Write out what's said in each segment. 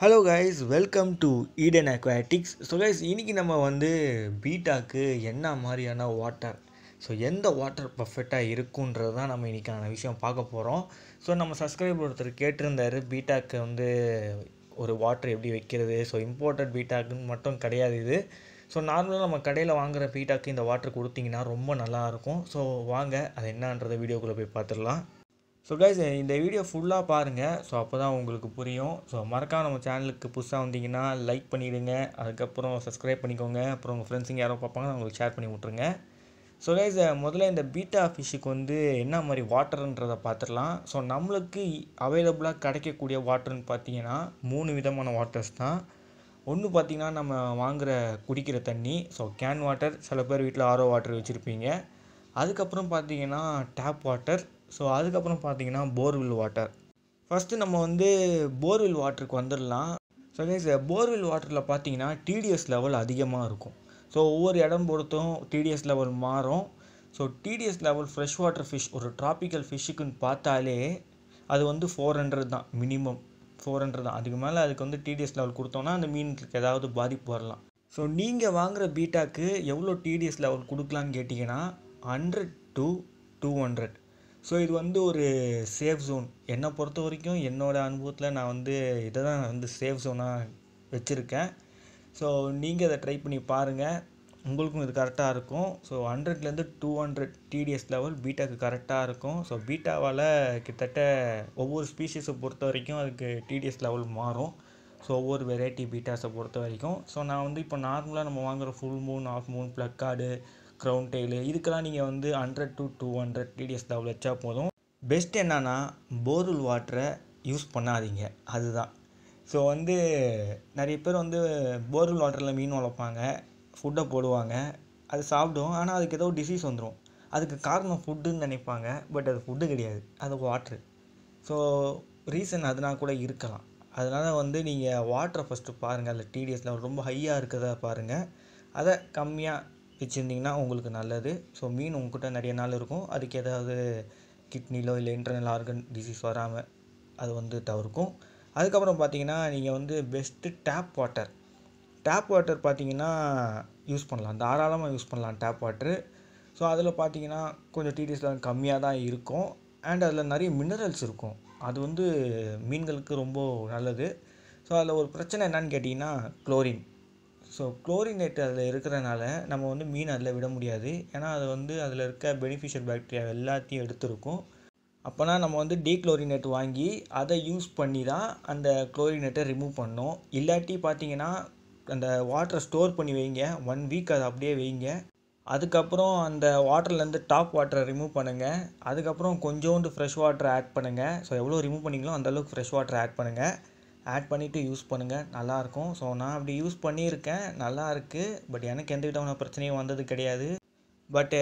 hello guys welcome to Eden aquatics so guys இன்றைக்கி நம்ம வந்து பீட்டாக்கு என்ன மாதிரியான வாட்டர் ஸோ எந்த வாட்டர் பர்ஃபெக்டாக இருக்குன்றது தான் நம்ம இன்றைக்கான விஷயம் பார்க்க போகிறோம் ஸோ நம்ம சப்ஸ்கிரைபர் ஒருத்தர் கேட்டிருந்தார் பீட்டாக்கு வந்து ஒரு வாட்டர் எப்படி வைக்கிறது ஸோ இம்போர்ட்டட் பீட்டாக்குன்னு மட்டும் கிடையாது இது ஸோ நார்மலாக நம்ம கடையில் வாங்குகிற பீட்டாக்கு இந்த வாட்டர் கொடுத்தீங்கன்னா ரொம்ப நல்லாயிருக்கும் ஸோ வாங்க அது என்னன்றதை வீடியோக்குள்ளே போய் பார்த்துடலாம் ஸோ கைஸ் இந்த வீடியோ ஃபுல்லாக பாருங்கள் ஸோ அப்போ தான் உங்களுக்கு புரியும் ஸோ மறக்காம நம்ம சேனலுக்கு புதுசாக வந்தீங்கன்னா லைக் பண்ணிவிடுங்க அதுக்கப்புறம் சப்ஸ்கிரைப் பண்ணிக்கோங்க அப்புறம் உங்கள் ஃப்ரெண்ட்ஸுங்க யாரோ பார்ப்பாங்கன்னா உங்களுக்கு ஷேர் பண்ணி விட்ருங்க ஸோ கைஸ் முதல்ல இந்த பீட்டா ஃபிஷ்ஷுக்கு வந்து என்ன மாதிரி வாட்டருன்றதை பார்த்துடலாம் ஸோ நம்மளுக்கு அவைலபிளாக கிடைக்கக்கூடிய வாட்டர்னு பார்த்தீங்கன்னா மூணு விதமான வாட்டர்ஸ் தான் ஒன்று பார்த்தீங்கன்னா நம்ம வாங்குகிற குடிக்கிற தண்ணி ஸோ கேன் வாட்டர் சில பேர் வீட்டில் ஆர்ஓ வாட்டர் வச்சுருப்பீங்க அதுக்கப்புறம் பார்த்தீங்கன்னா டேப் வாட்டர் ஸோ அதுக்கப்புறம் பார்த்தீங்கன்னா போர்வெல் வாட்டர் ஃபஸ்ட்டு நம்ம வந்து போர்வெல் வாட்டருக்கு வந்துடலாம் ஸோ கைஸ் போர்வெல் வாட்டரில் பார்த்தீங்கன்னா டிடிஎஸ் லெவல் அதிகமாக இருக்கும் ஸோ ஒவ்வொரு இடம் பொறுத்தும் டிடிஎஸ் லெவல் மாறும் so TDS level fresh water fish ஒரு ட்ராபிக்கல் ஃபிஷ்ஷுக்குன்னு பார்த்தாலே அது வந்து ஃபோர் ஹண்ட்ரட் தான் மினிமம் ஃபோர் ஹண்ட்ரட் தான் அதுக்கு மேலே அதுக்கு வந்து டிடிஎஸ் லெவல் கொடுத்தோன்னா அந்த மீனுக்கு ஏதாவது பாதிப்பு வரலாம் ஸோ நீங்கள் வாங்குகிற பீட்டாக்கு எவ்வளோ டிடிஎஸ் லெவல் கொடுக்கலான்னு கேட்டிங்கன்னா hundred to two hundred so இது வந்து ஒரு சேஃப் ஸோன் என்னை பொறுத்த வரைக்கும் என்னோடய அனுபவத்தில் நான் வந்து இதை தான் வந்து சேஃப் ஸோனாக வச்சுருக்கேன் ஸோ நீங்கள் இதை ட்ரை பண்ணி பாருங்கள் உங்களுக்கும் இது கரெக்டாக இருக்கும் ஸோ ஹண்ட்ரட்லேருந்து டூ ஹண்ட்ரட் டிடிஎஸ் லெவல் பீட்டாக்கு கரெக்டாக இருக்கும் ஸோ பீட்டாவால் கிட்டத்தட்ட ஒவ்வொரு ஸ்பீஷீஸை பொறுத்த வரைக்கும் அதுக்கு டிடிஎஸ் லெவல் மாறும் ஸோ ஒவ்வொரு வெரைட்டி பீட்டாஸை பொறுத்த வரைக்கும் ஸோ நான் வந்து இப்போ நார்மலாக நம்ம வாங்குகிற full moon half moon plakat crowntail இதுக்கெல்லாம் நீங்கள் வந்து hundred to two hundred TDS double வச்சா போதும் பெஸ்ட் என்னென்னா போர்வெல் வாட்டரை யூஸ் பண்ணாதீங்க அதுதான் ஸோ வந்து நிறைய பேர் வந்து போர்வெல் வாட்டரில் மீன் வளர்ப்பாங்க ஃபுட்டை போடுவாங்க அது சாப்பிடும் ஆனால் அதுக்கு ஏதோ டிசீஸ் வந்துடும் அதுக்கு காரணம் ஃபுட்டுன்னு நினைப்பாங்க பட் அது ஃபுட்டு கிடையாது அது வாட்ரு ஸோ ரீசன் அதனால் கூட இருக்கலாம் அதனால் வந்து நீங்கள் வாட்டரை ஃபஸ்ட்டு பாருங்கள் அதில் டிடிஎஸில் ரொம்ப ஹையாக இருக்கிறத பாருங்கள் அதை கம்மியாக வச்சுருந்தீங்கன்னா உங்களுக்கு நல்லது ஸோ மீன் உங்ககிட்ட நிறைய நாள் இருக்கும் அதுக்கு ஏதாவது கிட்னிலோ இல்லை இன்டர்னல் ஆர்கன் டிசீஸ் வராமல் அது வந்து தவிர்க்கும் அதுக்கப்புறம் பார்த்தீங்கன்னா நீங்கள் வந்து best tap water tap water பார்த்தீங்கன்னா யூஸ் பண்ணலாம் தாராளமாக யூஸ் பண்ணலாம் டேப் வாட்ரு ஸோ அதில் பார்த்தீங்கன்னா கொஞ்சம் டிடிஎஸ்லாம் கம்மியாக தான் இருக்கும் அண்ட் அதில் நிறைய மினரல்ஸ் இருக்கும் அது வந்து மீன்களுக்கு ரொம்ப நல்லது ஸோ அதில் ஒரு பிரச்சனை என்னன்னு கேட்டிங்கன்னா குளோரின் ஸோ குளோரினேட் அதில் இருக்கிறனால நம்ம வந்து மீன் அதில் விட முடியாது ஏன்னா அது வந்து அதில் இருக்க பெனிஃபிஷியல் பாக்டீரியா எல்லாத்தையும் எடுத்துருக்கும் அப்போனா நம்ம வந்து டீக்ளோரினேட் வாங்கி அதை யூஸ் பண்ணி தான் அந்த குளோரினேட்டை ரிமூவ் பண்ணோம் இல்லாட்டி பார்த்தீங்கன்னா அந்த வாட்டரை ஸ்டோர் பண்ணி வைங்க ஒன் வீக் அதை அப்படியே வைங்க அதுக்கப்புறம் அந்த வாட்டர்லேருந்து டாப் வாட்டரை ரிமூவ் பண்ணுங்கள் அதுக்கப்புறம் கொஞ்சோண்டு ஃப்ரெஷ் வாட்டர் ஆட் பண்ணுங்கள் ஸோ எவ்வளோ ரிமூவ் பண்ணிங்களோ அந்தளவுக்கு ஃப்ரெஷ் வாட்டர் ஆட் பண்ணுங்கள் ஆட் பண்ணிவிட்டு யூஸ் பண்ணுங்கள் நல்லாயிருக்கும் ஸோ நான் அப்படி யூஸ் பண்ணியிருக்கேன் நல்லா இருக்குது பட் எனக்கு எந்த விதமான பிரச்சனையும் வந்தது கிடையாது பட்டு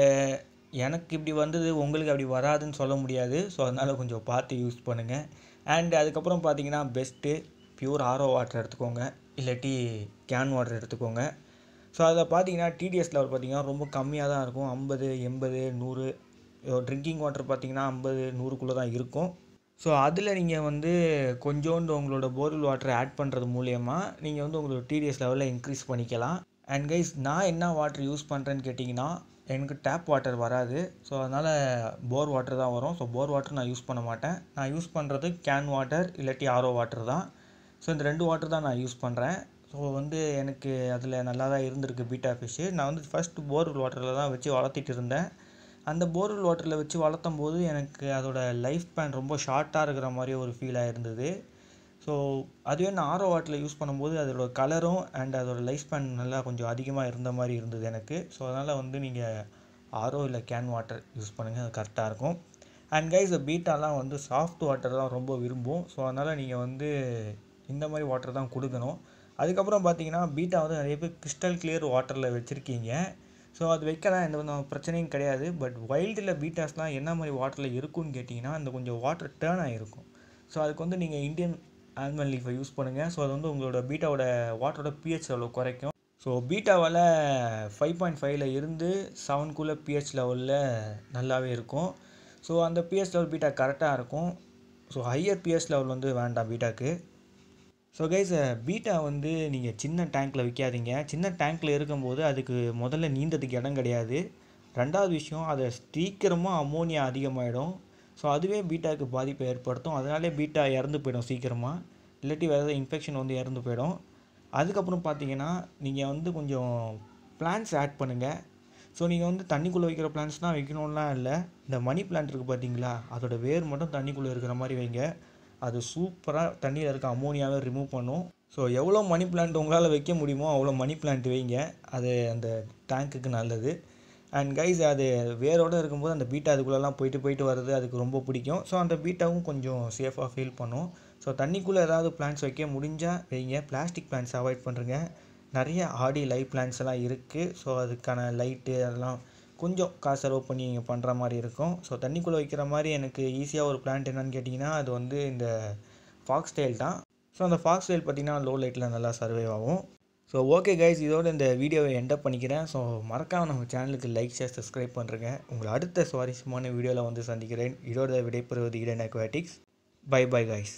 எனக்கு இப்படி வந்தது உங்களுக்கு அப்படி வராதுன்னு சொல்ல முடியாது ஸோ அதனால் கொஞ்சம் பார்த்து யூஸ் பண்ணுங்கள் அண்ட் அதுக்கப்புறம் பார்த்தீங்கன்னா பெஸ்ட்டு பியூர் ஆரோ வாட்டர் எடுத்துக்கோங்க இல்லாட்டி கேன் வாட்டர் எடுத்துக்கோங்க ஸோ அதில் பார்த்தீங்கன்னா டிடிஎஸ் லெவல் பார்த்தீங்கன்னா ரொம்ப கம்மியாக தான் இருக்கும் ஐம்பது எண்பது நூறு ட்ரிங்கிங் வாட்டர் பார்த்தீங்கன்னா ஐம்பது நூறுக்குள்ளே தான் இருக்கும் ஸோ அதில் நீங்கள் வந்து கொஞ்சோண்டு உங்களோட போர்வெல் வாட்டரை ஆட் பண்ணுறது மூலயமா நீங்கள் வந்து உங்களோட டிடிஎஸ் லெவலில் இன்க்ரீஸ் பண்ணிக்கலாம் அண்ட் கைஸ் நான் என்ன வாட்டர் யூஸ் பண்ணுறேன்னு கேட்டிங்கன்னா எனக்கு டேப் வாட்டர் வராது ஸோ அதனால் போர் வாட்டர் தான் வரும் ஸோ போர் வாட்டர் நான் யூஸ் பண்ண மாட்டேன் நான் யூஸ் பண்ணுறது கேன் வாட்டர் இல்லாட்டி ஆரோ வாட்டர் தான் ஸோ இந்த ரெண்டு வாட்டர் தான் நான் யூஸ் பண்ணுறேன் ஸோ வந்து எனக்கு அதில் நல்லா தான் இருந்திருக்கு பீட்டா ஃபிஷ்ஷு நான் வந்து ஃபஸ்ட்டு போர் வாட்டரில் தான் வச்சு வளர்த்திட்டு இருந்தேன் அந்த போர்வெல் வாட்டரில் வச்சு வளர்த்தும் போது எனக்கு அதோடய லைஃப் ஸ்பேன் ரொம்ப ஷார்ட்டாக இருக்கிற மாதிரி ஒரு ஃபீலாக இருந்தது ஸோ அதுவே நான் ஆரோ வாட்டரில் யூஸ் பண்ணும்போது அதோடய கலரும் அண்ட் அதோடய லைஃப் ஸ்பேன் நல்லா கொஞ்சம் அதிகமாக இருந்த மாதிரி இருந்தது எனக்கு ஸோ அதனால் வந்து நீங்கள் ஆரோ இல்லை கேன் வாட்டர் யூஸ் பண்ணுங்கள் அது கரெக்டாக இருக்கும் அண்ட் கைஸ் பீட்டாலாம் வந்து சாஃப்ட் வாட்டர் தான் ரொம்ப விரும்பும் ஸோ அதனால் நீங்கள் வந்து இந்த மாதிரி வாட்டர் தான் கொடுக்கணும் அதுக்கப்புறம் பார்த்தீங்கன்னா பீட்டா வந்து நிறைய பேர் கிறிஸ்டல் கிளியர் வாட்டரில் வச்சுருக்கீங்க ஸோ அது வைக்கலாம் எந்த ஒரு பிரச்சனையும் கிடையாது பட் வைல்டில் பீட்டாஸ்லாம் என்ன மாதிரி வாட்டரில் இருக்கும்னு கேட்டிங்கன்னா அந்த கொஞ்சம் வாட்டர் டேர்ன் ஆகிருக்கும் ஸோ அதுக்கு வந்து நீங்கள் இந்தியன் ஆன்மல் லீஃபை யூஸ் பண்ணுங்கள் ஸோ அது வந்து உங்களோட பீட்டாவோட வாட்டரோட பிஹெச் அவ்வளோ குறைக்கும் ஸோ பீட்டாவால் ஃபைவ் பாயிண்ட் ஃபைவ்ல இருந்து செவன்குள்ளே பிஹெச் லெவலில் நல்லாவே இருக்கும் ஸோ அந்த பிஹெச் லெவல் பீட்டா கரெக்டாக இருக்கும் ஸோ ஹையர் பிஹெச் லெவல் வந்து வேண்டாம் பீட்டாக்கு ஸோ கைஸ் பீட்டா வந்து நீங்கள் சின்ன டேங்க்கில் விற்காதீங்க சின்ன டேங்க்கில் இருக்கும்போது அதுக்கு முதல்ல நீந்ததுக்கு இடம் கிடையாது ரெண்டாவது விஷயம் அதை சீக்கிரமாக அமோனியா அதிகமாகிடும் ஸோ அதுவே பீட்டாவுக்கு பாதிப்பை ஏற்படுத்தும் அதனாலே பீட்டா இறந்து போயிடும் சீக்கிரமாக இல்லாட்டி வேறு ஏதாவது இன்ஃபெக்ஷன் வந்து இறந்து போயிடும் அதுக்கப்புறம் பார்த்தீங்கன்னா நீங்கள் வந்து கொஞ்சம் பிளான்ஸ் ஆட் பண்ணுங்கள் ஸோ நீங்கள் வந்து தண்ணிக்குள்ளே வைக்கிற பிளான்ட்ஸ்னால் வைக்கணும்லாம் இல்லை இந்த மணி பிளான்ட் இருக்குது பார்த்தீங்களா அதோடய வேர் மட்டும் தண்ணிக்குள்ளே இருக்கிற மாதிரி வைங்க அது சூப்பராக தண்ணியில் இருக்க அமோனியாவை ரிமூவ் பண்ணும் ஸோ எவ்வளோ மணி பிளான்ட் உங்களால் வைக்க முடியுமோ அவ்வளோ மணி பிளான்ட் வைங்க அது அந்த டேங்க்குக்கு நல்லது அண்ட் கைஸ் அது வேரோடு இருக்கும்போது அந்த பீட்டா அதுக்குள்ளெல்லாம் போயிட்டு போயிட்டு வர்றது அதுக்கு ரொம்ப பிடிக்கும் ஸோ அந்த பீட்டாவும் கொஞ்சம் சேஃபாக ஃபீல் பண்ணும் ஸோ தண்ணிக்குள்ளே ஏதாவது பிளான்ஸ் வைக்க முடிஞ்சால் வைங்க பிளாஸ்டிக் பிளான்ஸ் அவாய்ட் பண்ணுறேங்க நிறைய ஆடி லைவ் பிளான்ஸ் எல்லாம் இருக்குது ஸோ அதுக்கான லைட்டு அதெல்லாம் கொஞ்சம் காசு செலவு பண்ணி நீங்கள் பண்ணுற மாதிரி இருக்கும் ஸோ தண்ணிக்குள்ளே வைக்கிற மாதிரி எனக்கு ஈஸியாக ஒரு பிளான்ட் என்னென்னு கேட்டிங்கன்னா அது வந்து இந்த ஃபாக்ஸ் டெயில் தான் ஸோ அந்த ஃபாக்ஸ் டெயில் பார்த்திங்கன்னா லோ லைட்டில் நல்லா சர்வே ஆகும் ஸோ ஓகே கைஸ் இதோட இந்த வீடியோவை என்டப் பண்ணிக்கிறேன் ஸோ மறக்காமல் நம்ம சேனலுக்கு லைக் ஷேர் சப்ஸ்கிரைப் பண்ணுறேன் உங்களை அடுத்த சுவாரஸ்யமான வீடியோவில் வந்து சந்திக்கிறேன் இதோட விடைபெறுவது இடன் அக்வாட்டிக்ஸ் பை பை கைஸ்